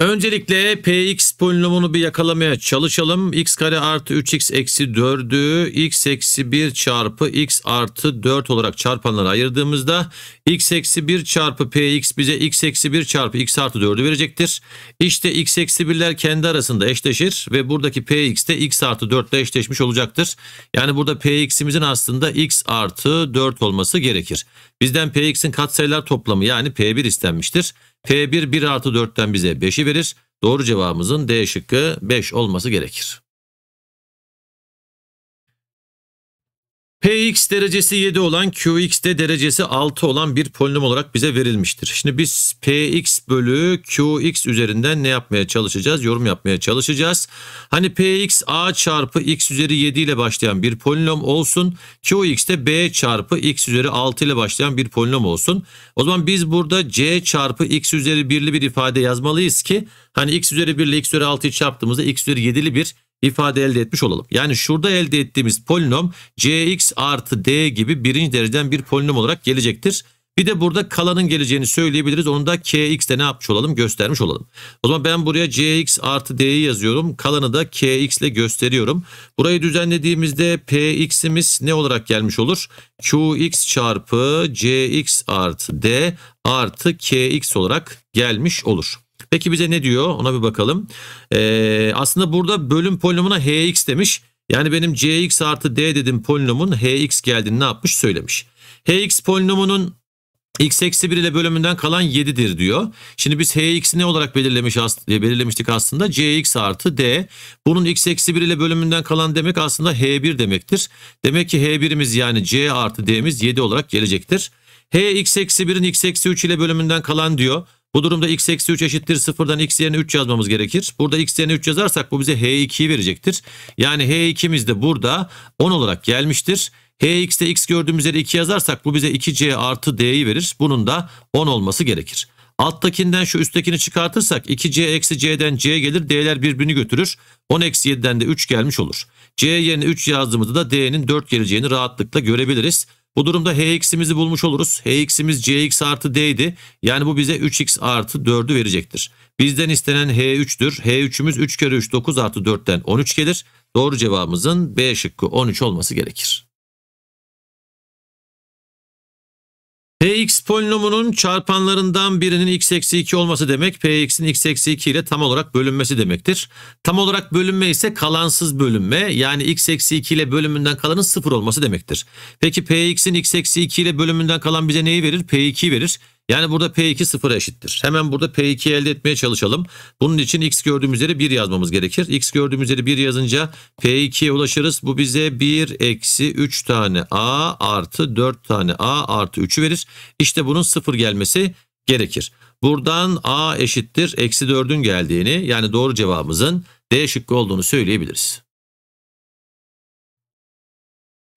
Öncelikle px polinomunu bir yakalamaya çalışalım. x kare artı 3x eksi 4'ü x eksi 1 çarpı x artı 4 olarak çarpanlara ayırdığımızda x eksi 1 çarpı px bize x eksi 1 çarpı x artı 4'ü verecektir. İşte x eksi 1'ler kendi arasında eşleşir ve buradaki px de x artı 4 ile eşleşmiş olacaktır. Yani burada px'imizin aslında x artı 4 olması gerekir. Bizden Px'in katsayılar toplamı yani P1 istenmiştir. P1 1 artı 4'ten bize 5'i verir. Doğru cevabımızın D şıkkı 5 olması gerekir. Px derecesi 7 olan Qx de derecesi 6 olan bir polinom olarak bize verilmiştir. Şimdi biz Px bölü Qx üzerinden ne yapmaya çalışacağız? Yorum yapmaya çalışacağız. Hani Px a çarpı x üzeri 7 ile başlayan bir polinom olsun. Qx de b çarpı x üzeri 6 ile başlayan bir polinom olsun. O zaman biz burada c çarpı x üzeri 1'li bir ifade yazmalıyız ki hani x üzeri 1 ile x üzeri 6'yı çarptığımızda x üzeri 7'li bir ifade elde etmiş olalım. Yani şurada elde ettiğimiz polinom cx artı d gibi birinci dereceden bir polinom olarak gelecektir. Bir de burada kalanın geleceğini söyleyebiliriz. Onu da kx kx'te ne yapmış olalım göstermiş olalım. O zaman ben buraya cx artı d'yi yazıyorum. Kalanı da kx ile gösteriyorum. Burayı düzenlediğimizde px'imiz ne olarak gelmiş olur? qx çarpı cx artı d artı kx olarak gelmiş olur. Peki bize ne diyor ona bir bakalım. Ee, aslında burada bölüm polinomuna hx demiş. Yani benim cx artı d dedim polinomun hx geldiğini ne yapmış söylemiş. hx polinomunun x eksi 1 ile bölümünden kalan 7'dir diyor. Şimdi biz hx'i ne olarak belirlemiş belirlemiştik aslında? cx artı d. Bunun x eksi 1 ile bölümünden kalan demek aslında h1 demektir. Demek ki h1'imiz yani c artı d'miz 7 olarak gelecektir. h x eksi 1'in x eksi 3 ile bölümünden kalan diyor. Bu durumda x eksi 3 eşittir 0'dan x yerine 3 yazmamız gerekir. Burada x yerine 3 yazarsak bu bize h2'yi verecektir. Yani h2'miz de burada 10 olarak gelmiştir. hx'te x gördüğümüz yere 2 yazarsak bu bize 2c artı d'yi verir. Bunun da 10 olması gerekir. Alttakinden şu üsttekini çıkartırsak 2c eksi c'den c gelir d'ler birbirini götürür. 10 eksi 7'den de 3 gelmiş olur. c yerine 3 yazdığımızda da d'nin 4 geleceğini rahatlıkla görebiliriz. Bu durumda hx'imizi bulmuş oluruz. hx'imiz cx artı d idi. Yani bu bize 3x artı 4'ü verecektir. Bizden istenen h3'tür. h3'ümüz 3 kere 3 9 artı 4'ten 13 gelir. Doğru cevabımızın B şıkkı 13 olması gerekir. hx polinomunun çarpanlarından birinin x eksi 2 olması demek px'in x eksi 2 ile tam olarak bölünmesi demektir. Tam olarak bölünme ise kalansız bölünme yani x eksi 2 ile bölümünden kalanın sıfır olması demektir. Peki px'in x eksi 2 ile bölümünden kalan bize neyi verir? p2 verir. Yani burada P2 sıfıra eşittir. Hemen burada P2 elde etmeye çalışalım. Bunun için x gördüğümüz yere 1 yazmamız gerekir. x gördüğümüz yere 1 yazınca P2'ye ulaşırız. Bu bize 1 eksi 3 tane A artı 4 tane A artı 3'ü verir. İşte işte bunun sıfır gelmesi gerekir. Buradan A eşittir eksi 4'ün geldiğini yani doğru cevabımızın D şıkkı olduğunu söyleyebiliriz.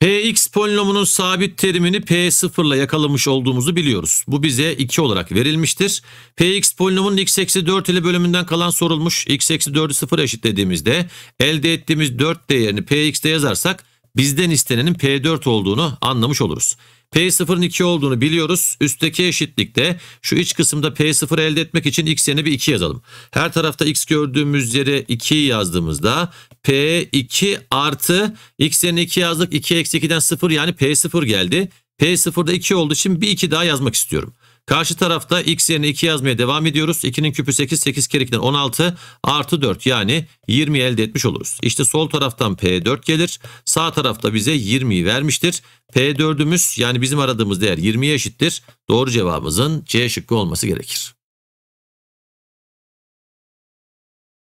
Px polinomunun sabit terimini P0 ile yakalamış olduğumuzu biliyoruz. Bu bize 2 olarak verilmiştir. Px polinomunun x eksi 4 ile bölümünden kalan sorulmuş. x eksi 4'ü 0 eşitlediğimizde elde ettiğimiz 4 değerini Px'de yazarsak bizden istenenin P4 olduğunu anlamış oluruz. P0'ın 2 olduğunu biliyoruz. Üstteki eşitlikte şu iç kısımda P0 elde etmek için x yerine bir 2 yazalım. Her tarafta x gördüğümüz yere 2 yazdığımızda P2 artı x yerine 2 yazdık. 2 eksi 2'den 0 yani P0 geldi. P0'da 2 olduğu için bir 2 daha yazmak istiyorum. Karşı tarafta x yerine 2 yazmaya devam ediyoruz. 2'nin küpü 8, 8 kere 2'den 16 artı 4 yani 20 elde etmiş oluruz. İşte sol taraftan P4 gelir. Sağ tarafta bize 20'yi vermiştir. P4'ümüz yani bizim aradığımız değer 20'ye eşittir. Doğru cevabımızın C şıkkı olması gerekir.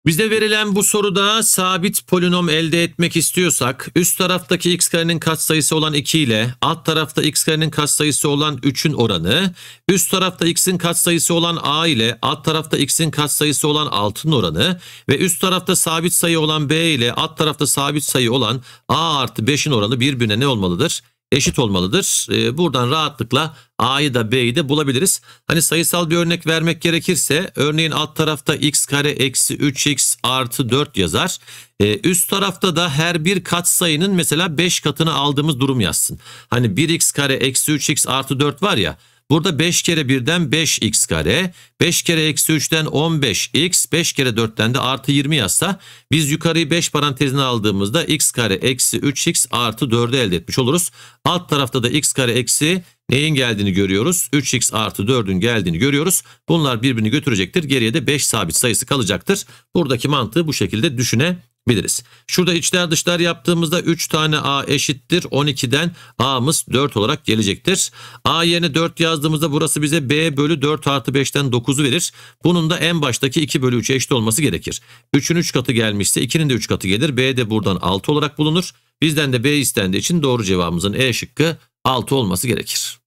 Bize verilen bu soruda sabit polinom elde etmek istiyorsak üst taraftaki x karenin katsayısı olan 2 ile alt tarafta x karenin katsayısı olan 3'ün oranı, üst tarafta x'in katsayısı olan a ile alt tarafta x'in katsayısı olan 6'nın oranı ve üst tarafta sabit sayı olan b ile alt tarafta sabit sayı olan a artı 5'in oranı birbirine ne olmalıdır? eşit olmalıdır. E, buradan rahatlıkla A'yı da B'yi de bulabiliriz. Hani sayısal bir örnek vermek gerekirse örneğin alt tarafta x kare eksi 3x artı 4 yazar. E, üst tarafta da her bir kat sayının mesela 5 katını aldığımız durum yazsın. Hani 1x kare eksi 3x artı 4 var ya Burada 5 kere 1'den 5x kare, 5 kere eksi 3'ten 15x, 5 kere 4'ten de artı 20 yazsa biz yukarıyı 5 parantezine aldığımızda x kare eksi 3x artı 4'ü elde etmiş oluruz. Alt tarafta da x kare eksi neyin geldiğini görüyoruz. 3x artı 4'ün geldiğini görüyoruz. Bunlar birbirini götürecektir. Geriye de 5 sabit sayısı kalacaktır. Buradaki mantığı bu şekilde düşüne biliriz. Şurada içler dışlar yaptığımızda 3 tane A eşittir 12'den A'mız 4 olarak gelecektir. A yerine 4 yazdığımızda burası bize B bölü 4 artı 5'ten 9'u verir. Bunun da en baştaki 2 bölü 3'e eşit olması gerekir. 3'ün 3 katı gelmişse 2'nin de 3 katı gelir. B de buradan 6 olarak bulunur. Bizden de B istendiği için doğru cevabımızın E şıkkı 6 olması gerekir.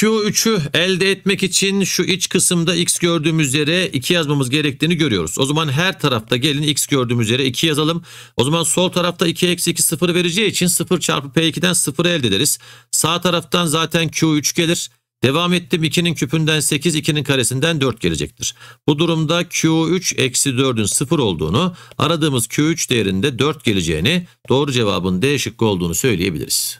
Q3'ü elde etmek için şu iç kısımda x gördüğümüz yere 2 yazmamız gerektiğini görüyoruz. O zaman her tarafta gelin x gördüğümüz yere 2 yazalım. O zaman sol tarafta 2 eksi 2 0 vereceği için 0 çarpı P2'den 0 elde ederiz. Sağ taraftan zaten Q3 gelir. Devam ettim 2'nin küpünden 8, 2'nin karesinden 4 gelecektir. Bu durumda Q3 eksi 4'ün 0 olduğunu, aradığımız Q3 değerinde 4 geleceğini, doğru cevabın D şıkkı olduğunu söyleyebiliriz.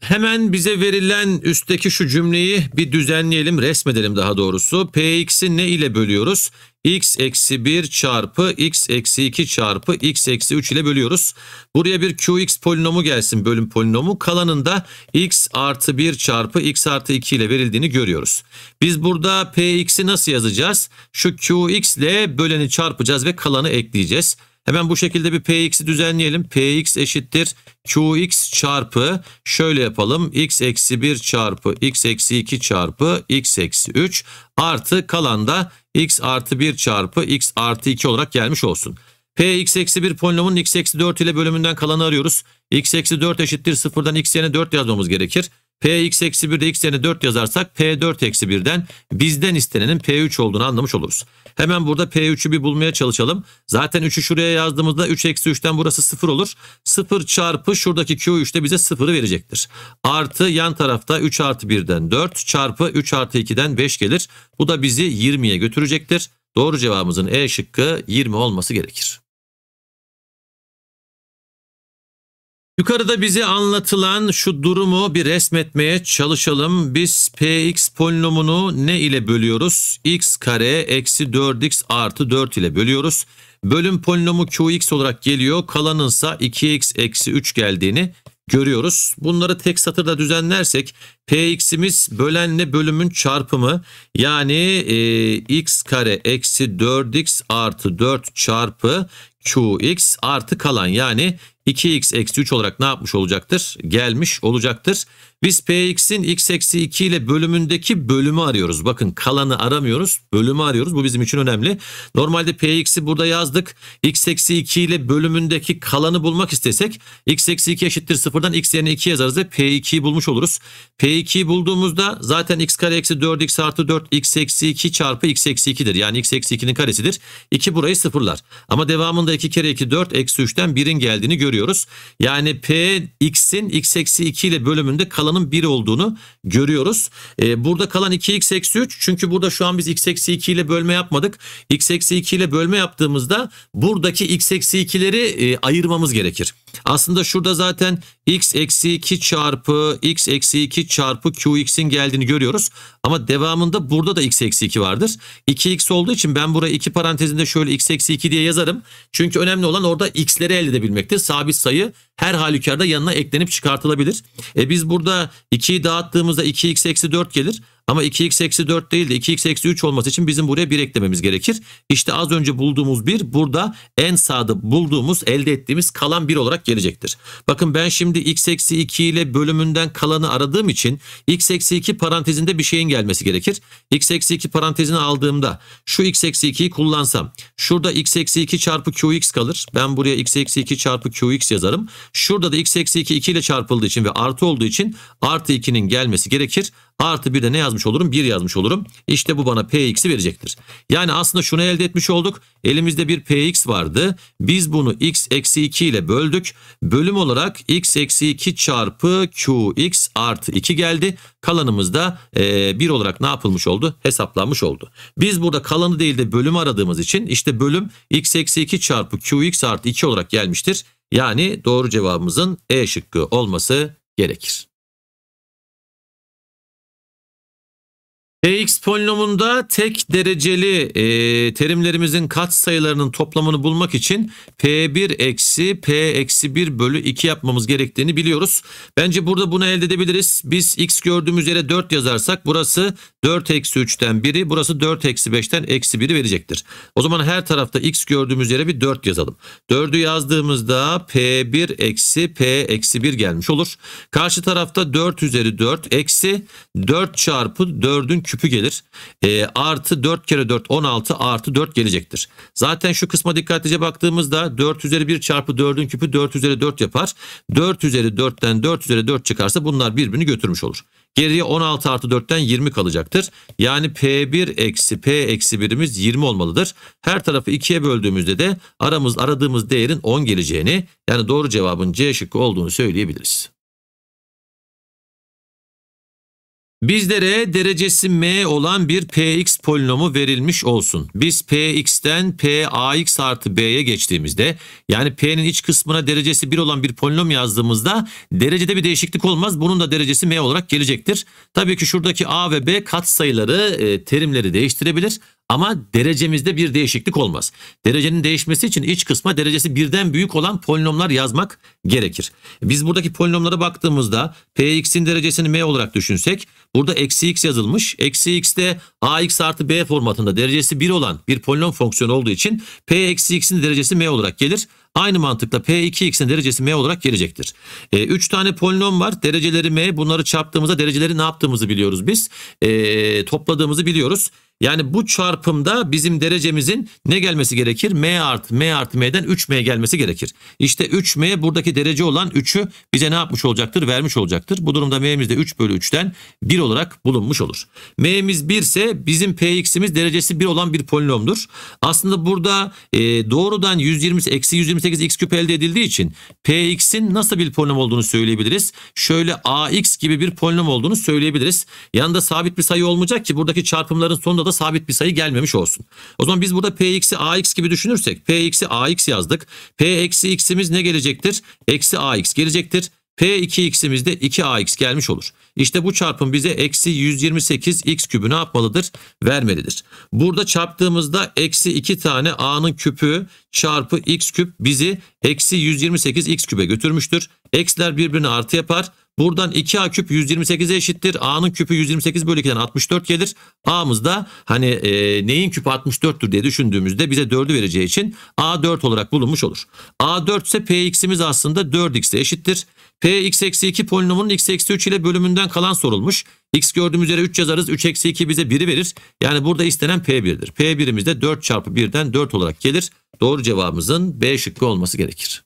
Hemen bize verilen üstteki şu cümleyi bir düzenleyelim, resmedelim daha doğrusu. Px'i ne ile bölüyoruz? x eksi 1 çarpı x eksi 2 çarpı x eksi 3 ile bölüyoruz. Buraya bir qx polinomu gelsin bölüm polinomu. Kalanında x artı 1 çarpı x artı 2 ile verildiğini görüyoruz. Biz burada px'i nasıl yazacağız? Şu qx ile böleni çarpacağız ve kalanı ekleyeceğiz. Hemen bu şekilde bir px'i düzenleyelim. px eşittir qx çarpı şöyle yapalım. x eksi 1 çarpı x eksi 2 çarpı x eksi 3 artı kalan da x artı 1 çarpı x artı 2 olarak gelmiş olsun. px eksi 1 polinomun x eksi 4 ile bölümünden kalanı arıyoruz. x eksi 4 eşittir 0'dan x yerine 4 yazmamız gerekir. Px eksi 1'de x yerine 4 yazarsak P4 eksi 1'den bizden istenenin P3 olduğunu anlamış oluruz. Hemen burada P3'ü bir bulmaya çalışalım. Zaten 3'ü şuraya yazdığımızda 3 eksi 3'ten burası 0 olur. 0 çarpı şuradaki Q3 de bize 0'ı verecektir. Artı yan tarafta 3 artı 1'den 4 çarpı 3 artı 2'den 5 gelir. Bu da bizi 20'ye götürecektir. Doğru cevabımızın E şıkkı 20 olması gerekir. Yukarıda bize anlatılan şu durumu bir resmetmeye çalışalım. Biz px polinomunu ne ile bölüyoruz? x kare eksi 4x artı 4 ile bölüyoruz. Bölüm polinomu qx olarak geliyor. Kalanınsa 2x eksi 3 geldiğini görüyoruz. Bunları tek satırda düzenlersek px'imiz bölenle bölümün çarpımı yani e, x kare eksi 4x artı 4 çarpı çoğu x artı kalan yani 2x eksi 3 olarak ne yapmış olacaktır? Gelmiş olacaktır. Biz px'in x eksi 2 ile bölümündeki bölümü arıyoruz. Bakın kalanı aramıyoruz. Bölümü arıyoruz. Bu bizim için önemli. Normalde px'i burada yazdık. x eksi 2 ile bölümündeki kalanı bulmak istesek x eksi 2 eşittir 0'dan x yerine 2 yazarız ve p2'yi bulmuş oluruz. p2'yi bulduğumuzda zaten x kare eksi 4x artı 4 x eksi 2 çarpı x eksi 2'dir. Yani x eksi 2'nin karesidir. 2 burayı sıfırlar. Ama devamında 2 kere 2 4 eksi 3'ten 1'in geldiğini görüyoruz. Yani p x'in x eksi 2 ile bölümünde kalanı kalanın 1 olduğunu görüyoruz. E, burada kalan 2x 3 çünkü burada şu an biz x 2 ile bölme yapmadık. x 2 ile bölme yaptığımızda buradaki x 2'leri e, ayırmamız gerekir. Aslında şurada zaten x eksi 2 çarpı x eksi 2 çarpı qx'in geldiğini görüyoruz. Ama devamında burada da x eksi 2 vardır. 2x olduğu için ben buraya 2 parantezinde şöyle x eksi 2 diye yazarım. Çünkü önemli olan orada x'leri elde edebilmektir. Sabit sayı her halükarda yanına eklenip çıkartılabilir. E biz burada 2'yi dağıttığımızda 2x eksi 4 gelir. Ama 2x eksi 4 değil de 2x eksi 3 olması için bizim buraya 1 eklememiz gerekir. İşte az önce bulduğumuz 1 burada en sağda bulduğumuz elde ettiğimiz kalan 1 olarak gelecektir. Bakın ben şimdi x eksi 2 ile bölümünden kalanı aradığım için x eksi 2 parantezinde bir şeyin gelmesi gerekir. x eksi 2 parantezini aldığımda şu x eksi 2'yi kullansam şurada x eksi 2 çarpı qx kalır. Ben buraya x eksi 2 çarpı qx yazarım. Şurada da x eksi 2 2 ile çarpıldığı için ve artı olduğu için artı 2'nin gelmesi gerekir. Artı bir de ne yazmış olurum? 1 yazmış olurum. İşte bu bana px'i verecektir. Yani aslında şunu elde etmiş olduk. Elimizde bir px vardı. Biz bunu x eksi 2 ile böldük. Bölüm olarak x eksi 2 çarpı qx artı 2 geldi. Kalanımız da e, 1 olarak ne yapılmış oldu? Hesaplanmış oldu. Biz burada kalanı değil de bölüm aradığımız için işte bölüm x eksi 2 çarpı qx artı 2 olarak gelmiştir. Yani doğru cevabımızın E şıkkı olması gerekir. Dx polinomunda tek dereceli e, terimlerimizin kat sayılarının toplamını bulmak için P1 eksi P eksi 1 bölü 2 yapmamız gerektiğini biliyoruz. Bence burada bunu elde edebiliriz. Biz x gördüğümüz yere 4 yazarsak burası 4 eksi 3'ten 1'i burası 4 eksi 5'ten eksi 1'i verecektir. O zaman her tarafta x gördüğümüz yere bir 4 yazalım. 4'ü yazdığımızda P1 eksi P eksi 1 gelmiş olur. Karşı tarafta 4 üzeri 4 eksi 4 çarpı 4'ün küpü gelir. E, artı 4 kere 4 16 artı 4 gelecektir. Zaten şu kısma dikkatlice baktığımızda 4 üzeri 1 çarpı 4'ün küpü 4 üzeri 4 yapar. 4 üzeri 4'ten 4 üzeri 4 çıkarsa bunlar birbirini götürmüş olur. Geriye 16 artı 4'ten 20 kalacaktır. Yani P1 eksi P eksi 1'imiz 20 olmalıdır. Her tarafı 2'ye böldüğümüzde de aramız aradığımız değerin 10 geleceğini yani doğru cevabın C şıkkı olduğunu söyleyebiliriz. Bizlere derecesi m olan bir px polinomu verilmiş olsun. Biz px'ten pax artı b'ye geçtiğimizde yani p'nin iç kısmına derecesi 1 olan bir polinom yazdığımızda derecede bir değişiklik olmaz. Bunun da derecesi m olarak gelecektir. Tabii ki şuradaki a ve b katsayıları e, terimleri değiştirebilir. Ama derecemizde bir değişiklik olmaz. Derecenin değişmesi için iç kısma derecesi birden büyük olan polinomlar yazmak gerekir. Biz buradaki polinomlara baktığımızda px'in derecesini m olarak düşünsek burada eksi x yazılmış. Eksi x de ax artı b formatında derecesi 1 olan bir polinom fonksiyonu olduğu için p eksi x'in derecesi m olarak gelir. Aynı mantıkla P2x'in derecesi m olarak gelecektir. 3 e, üç tane polinom var. Dereceleri m. Bunları çarptığımızda dereceleri ne yaptığımızı biliyoruz biz. E, topladığımızı biliyoruz. Yani bu çarpımda bizim derecemizin ne gelmesi gerekir? M artı M artı M'den 3M gelmesi gerekir. İşte 3M buradaki derece olan 3'ü bize ne yapmış olacaktır? Vermiş olacaktır. Bu durumda M'miz de 3 bölü 3'ten 1 olarak bulunmuş olur. M'miz 1 ise bizim Px'imiz derecesi 1 olan bir polinomdur. Aslında burada e, doğrudan 120, eksi 128 x küp elde edildiği için Px'in nasıl bir polinom olduğunu söyleyebiliriz. Şöyle Ax gibi bir polinom olduğunu söyleyebiliriz. Yanında sabit bir sayı olmayacak ki buradaki çarpımların sonunda orada sabit bir sayı gelmemiş olsun. O zaman biz burada px'i ax gibi düşünürsek px'i ax yazdık. p eksi x'imiz ne gelecektir? Eksi ax gelecektir. P2x'imiz de 2ax gelmiş olur. İşte bu çarpım bize eksi 128x kübü ne yapmalıdır? Vermelidir. Burada çarptığımızda eksi 2 tane a'nın küpü çarpı x küp bizi eksi 128x kübe götürmüştür. X'ler birbirini artı yapar. Buradan 2A küp 128'e eşittir. A'nın küpü 128 bölü 2'den 64 gelir. A'mız da hani e, neyin küpü 64'tür diye düşündüğümüzde bize 4'ü vereceği için A4 olarak bulunmuş olur. A4 ise Px'imiz aslında 4x'e eşittir. Px eksi 2 polinomunun x eksi 3 ile bölümünden kalan sorulmuş. X gördüğümüz yere 3 yazarız. 3 eksi 2 bize 1'i verir. Yani burada istenen P1'dir. P1'imiz de 4 çarpı 1'den 4 olarak gelir. Doğru cevabımızın B şıkkı olması gerekir.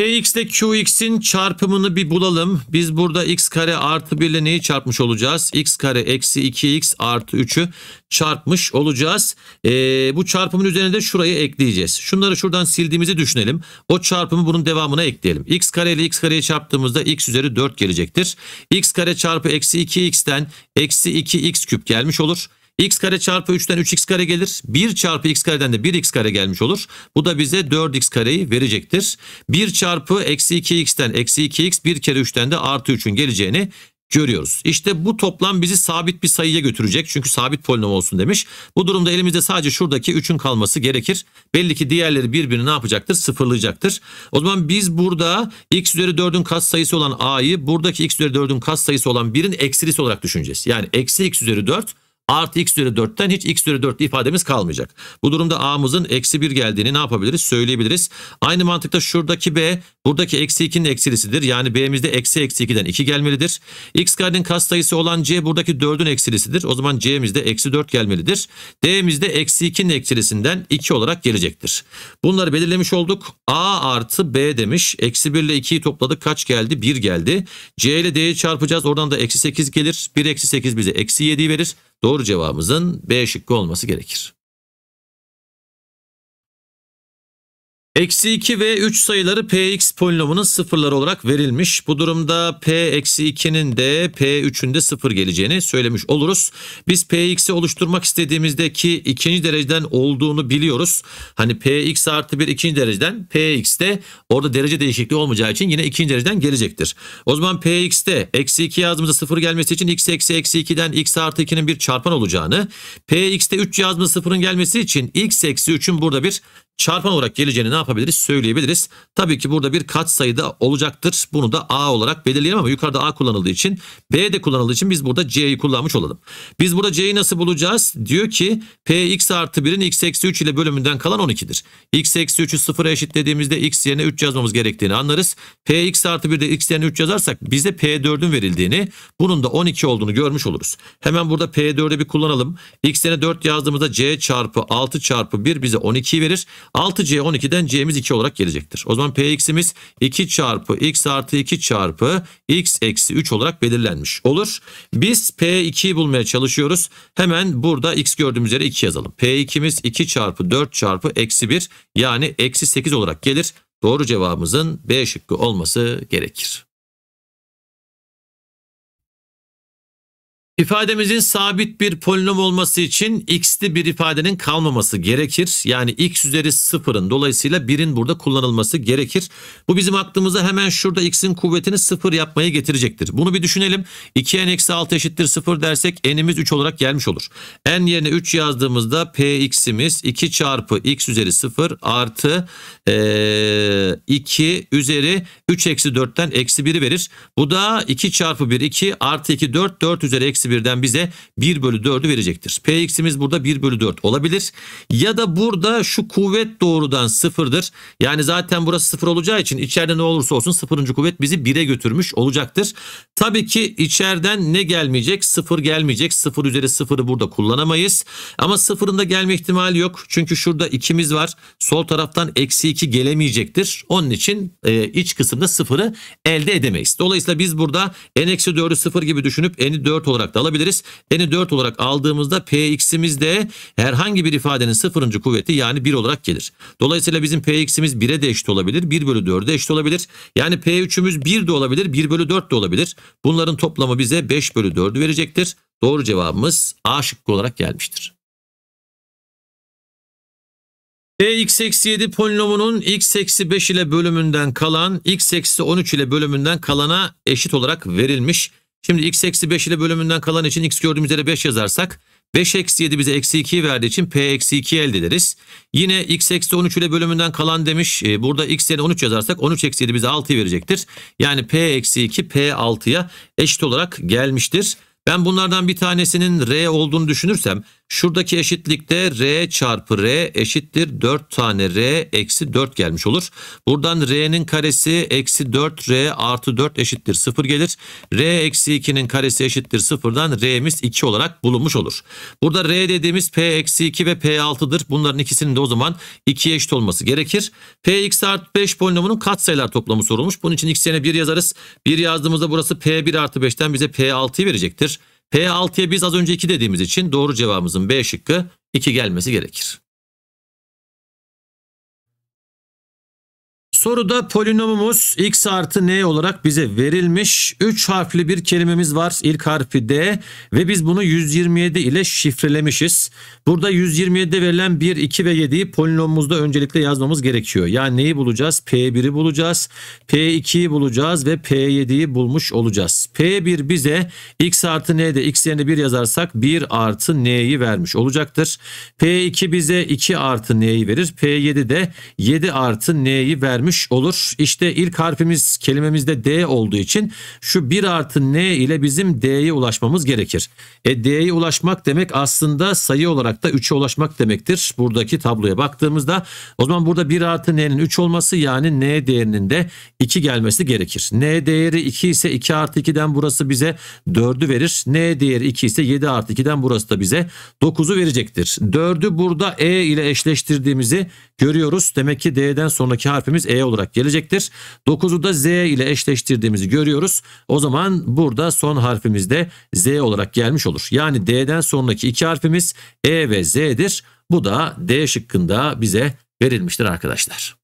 Px ile Qx'in çarpımını bir bulalım. Biz burada x kare artı 1 ile neyi çarpmış olacağız? x kare eksi 2x artı 3'ü çarpmış olacağız. Ee, bu çarpımın üzerine de şurayı ekleyeceğiz. Şunları şuradan sildiğimizi düşünelim. O çarpımı bunun devamına ekleyelim. x kare ile x kareyi çarptığımızda x üzeri 4 gelecektir. x kare çarpı eksi 2x'ten eksi 2x küp gelmiş olur x kare çarpı 3'ten 3x kare gelir. 1 çarpı x kareden de 1x kare gelmiş olur. Bu da bize 4x kareyi verecektir. 1 çarpı eksi 2x'ten eksi 2x 1 kere 3'ten de artı 3'ün geleceğini görüyoruz. İşte bu toplam bizi sabit bir sayıya götürecek. Çünkü sabit polinom olsun demiş. Bu durumda elimizde sadece şuradaki 3'ün kalması gerekir. Belli ki diğerleri birbirini ne yapacaktır? Sıfırlayacaktır. O zaman biz burada x üzeri 4'ün katsayısı olan a'yı buradaki x üzeri 4'ün katsayısı olan 1'in eksilisi olarak düşüneceğiz. Yani eksi x üzeri 4 artı x üzeri 4'ten hiç x üzeri 4 ifademiz kalmayacak. Bu durumda a'mızın eksi 1 geldiğini ne yapabiliriz? Söyleyebiliriz. Aynı mantıkta şuradaki b buradaki eksi 2'nin eksilisidir. Yani b'mizde eksi eksi 2'den 2 gelmelidir. x karenin katsayısı olan c buradaki 4'ün eksilisidir. O zaman c'mizde eksi 4 gelmelidir. d'mizde eksi 2'nin eksilisinden 2 olarak gelecektir. Bunları belirlemiş olduk. a artı b demiş. Eksi 1 ile 2'yi topladık. Kaç geldi? 1 geldi. c ile d'yi çarpacağız. Oradan da eksi 8 gelir. 1 eksi 8 bize eksi 7'yi verir. Doğru cevabımızın B şıkkı olması gerekir. Eksi 2 ve 3 sayıları px polinomunun sıfırları olarak verilmiş. Bu durumda p eksi 2'nin de p3'ün de sıfır geleceğini söylemiş oluruz. Biz px'i oluşturmak istediğimizdeki ikinci dereceden olduğunu biliyoruz. Hani px artı 1 ikinci dereceden px de orada derece değişikliği olmayacağı için yine ikinci dereceden gelecektir. O zaman px'te eksi 2 yazdığımızda sıfır gelmesi için x eksi eksi 2'den x artı 2'nin bir çarpan olacağını px'te 3 yazdığımızda sıfırın gelmesi için x eksi 3'ün burada bir çarpan olarak geleceğini ne yapabiliriz söyleyebiliriz. Tabii ki burada bir kat sayıda olacaktır. Bunu da A olarak belirleyelim ama yukarıda A kullanıldığı için B de kullanıldığı için biz burada C'yi kullanmış olalım. Biz burada C'yi nasıl bulacağız? Diyor ki Px artı 1'in x eksi 3 ile bölümünden kalan 12'dir. x eksi 3'ü 0'a eşitlediğimizde x yerine 3 yazmamız gerektiğini anlarız. Px artı 1'de x yerine 3 yazarsak bize P4'ün verildiğini bunun da 12 olduğunu görmüş oluruz. Hemen burada P4'ü bir kullanalım. x yerine 4 yazdığımızda C çarpı 6 çarpı 1 bize 12'yi verir. 6C 12'den C'miz 2 olarak gelecektir. O zaman Px'imiz 2 çarpı x artı 2 çarpı x eksi 3 olarak belirlenmiş olur. Biz P2'yi bulmaya çalışıyoruz. Hemen burada x gördüğümüz yere 2 yazalım. P2'miz 2 çarpı 4 çarpı eksi 1 yani eksi 8 olarak gelir. Doğru cevabımızın B şıkkı olması gerekir. İfademizin sabit bir polinom olması için x'li bir ifadenin kalmaması gerekir. Yani x üzeri sıfırın dolayısıyla birin burada kullanılması gerekir. Bu bizim aklımıza hemen şurada x'in kuvvetini sıfır yapmaya getirecektir. Bunu bir düşünelim. 2n eksi 6 eşittir sıfır dersek n'imiz 3 olarak gelmiş olur. n yerine 3 yazdığımızda px'imiz 2 çarpı x üzeri sıfır artı ee, 2 üzeri 3 eksi 4'ten eksi 1'i verir. Bu da 2 çarpı 1 2 artı 2 4 4 üzeri eksi eksi 1'den bize 1 bölü 4'ü verecektir. P Px'imiz burada 1 bölü 4 olabilir. Ya da burada şu kuvvet doğrudan sıfırdır. Yani zaten burası sıfır olacağı için içeride ne olursa olsun sıfırıncı kuvvet bizi 1'e götürmüş olacaktır. Tabii ki içeriden ne gelmeyecek? Sıfır gelmeyecek. Sıfır üzeri sıfırı burada kullanamayız. Ama sıfırın da gelme ihtimali yok. Çünkü şurada 2'miz var. Sol taraftan eksi 2 gelemeyecektir. Onun için e, iç kısımda sıfırı elde edemeyiz. Dolayısıyla biz burada n-4'ü sıfır gibi düşünüp n'i 4 olarak da alabiliriz. N'i 4 olarak aldığımızda px'imiz de herhangi bir ifadenin sıfırıncı kuvveti yani 1 olarak gelir. Dolayısıyla bizim px'imiz 1'e de eşit olabilir. 1 bölü 4'e eşit olabilir. Yani p3'ümüz 1 de olabilir. 1 bölü 4 de olabilir. Bunların toplamı bize 5 bölü 4'ü verecektir. Doğru cevabımız A şıkkı olarak gelmiştir. Px eksi 7 polinomunun x eksi 5 ile bölümünden kalan x eksi 13 ile bölümünden kalana eşit olarak verilmiş. Şimdi x eksi 5 ile bölümünden kalan için x gördüğümüz yere 5 yazarsak 5 eksi 7 bize eksi 2'yi verdiği için p eksi 2 elde ederiz. Yine x eksi 13 ile bölümünden kalan demiş. E, burada x yerine 13 yazarsak 13 eksi 7 bize 6'yı verecektir. Yani p eksi 2 p 6'ya eşit olarak gelmiştir. Ben bunlardan bir tanesinin r olduğunu düşünürsem Şuradaki eşitlikte R çarpı R eşittir 4 tane R eksi 4 gelmiş olur. Buradan R'nin karesi eksi 4R artı 4 eşittir 0 gelir. R eksi 2'nin karesi eşittir 0'dan R'miz 2 olarak bulunmuş olur. Burada R dediğimiz P eksi 2 ve P6'dır. Bunların ikisinin de o zaman 2'ye eşit olması gerekir. Px artı 5 polinomunun katsayılar toplamı sorulmuş. Bunun için x yerine 1 yazarız. 1 yazdığımızda burası P1 artı 5'ten bize P6'yı verecektir. P6'ya biz az önce 2 dediğimiz için doğru cevabımızın B şıkkı 2 gelmesi gerekir. Soruda polinomumuz x artı n olarak bize verilmiş. 3 harfli bir kelimemiz var. İlk harfi d ve biz bunu 127 ile şifrelemişiz. Burada 127'de verilen 1, 2 ve 7'yi polinomumuzda öncelikle yazmamız gerekiyor. Yani neyi bulacağız? P1'i bulacağız, P2'yi bulacağız ve P7'yi bulmuş olacağız. P1 bize x artı n'de x yerine 1 yazarsak 1 artı n'yi vermiş olacaktır. P2 bize 2 artı n'yi verir. P7 de 7 artı n'yi vermiş olur. İşte ilk harfimiz kelimemizde d olduğu için şu 1 artı n ile bizim d'ye ulaşmamız gerekir. E d'ye ulaşmak demek aslında sayı olarak olarak da 3'e ulaşmak demektir. Buradaki tabloya baktığımızda o zaman burada 1 artı n'nin 3 olması yani n değerinin de 2 gelmesi gerekir. n değeri 2 ise 2 artı 2'den burası bize 4'ü verir. n değeri 2 ise 7 artı 2'den burası da bize 9'u verecektir. 4'ü burada e ile eşleştirdiğimizi görüyoruz. Demek ki d'den sonraki harfimiz e olarak gelecektir. 9'u da z ile eşleştirdiğimizi görüyoruz. O zaman burada son harfimiz de z olarak gelmiş olur. Yani d'den sonraki iki harfimiz e ve Z'dir. Bu da D şıkkında bize verilmiştir arkadaşlar.